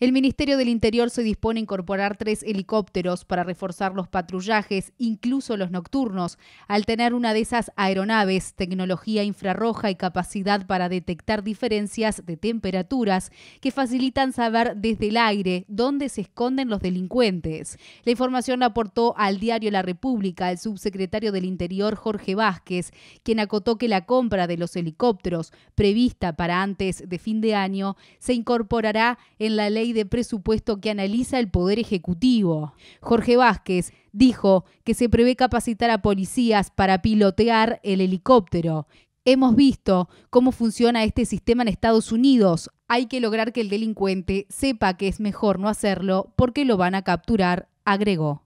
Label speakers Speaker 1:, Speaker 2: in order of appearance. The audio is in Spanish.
Speaker 1: El Ministerio del Interior se dispone a incorporar tres helicópteros para reforzar los patrullajes, incluso los nocturnos, al tener una de esas aeronaves, tecnología infrarroja y capacidad para detectar diferencias de temperaturas que facilitan saber desde el aire dónde se esconden los delincuentes. La información la aportó al diario La República el subsecretario del Interior Jorge Vázquez, quien acotó que la compra de los helicópteros prevista para antes de fin de año se incorporará en la ley de presupuesto que analiza el Poder Ejecutivo. Jorge Vázquez dijo que se prevé capacitar a policías para pilotear el helicóptero. Hemos visto cómo funciona este sistema en Estados Unidos. Hay que lograr que el delincuente sepa que es mejor no hacerlo porque lo van a capturar, agregó.